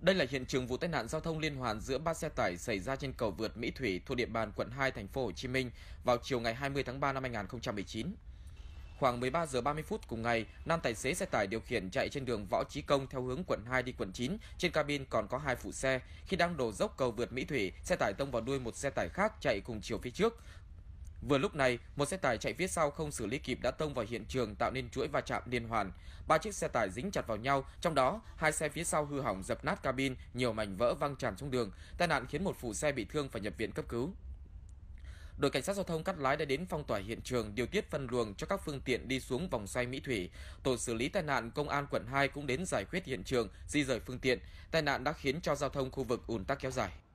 Đây là hiện trường vụ tai nạn giao thông liên hoàn giữa ba xe tải xảy ra trên cầu vượt Mỹ Thủy thuộc địa bàn quận 2 thành phố Hồ Chí Minh vào chiều ngày 20 tháng 3 năm 2019. Khoảng 13 giờ 30 phút cùng ngày, nam tài xế xe tải điều khiển chạy trên đường Võ Chí Công theo hướng quận 2 đi quận 9, trên cabin còn có hai phụ xe. Khi đang đổ dốc cầu vượt Mỹ Thủy, xe tải tông vào đuôi một xe tải khác chạy cùng chiều phía trước. Vừa lúc này, một xe tải chạy phía sau không xử lý kịp đã tông vào hiện trường tạo nên chuỗi va chạm liên hoàn. Ba chiếc xe tải dính chặt vào nhau, trong đó hai xe phía sau hư hỏng dập nát cabin, nhiều mảnh vỡ văng tràn xuống đường. Tai nạn khiến một phụ xe bị thương phải nhập viện cấp cứu. Đội cảnh sát giao thông cắt Lái đã đến phong tỏa hiện trường điều tiết phân luồng cho các phương tiện đi xuống vòng xoay Mỹ Thủy. Tổ xử lý tai nạn công an quận 2 cũng đến giải quyết hiện trường, di rời phương tiện. Tai nạn đã khiến cho giao thông khu vực ùn tắc kéo dài.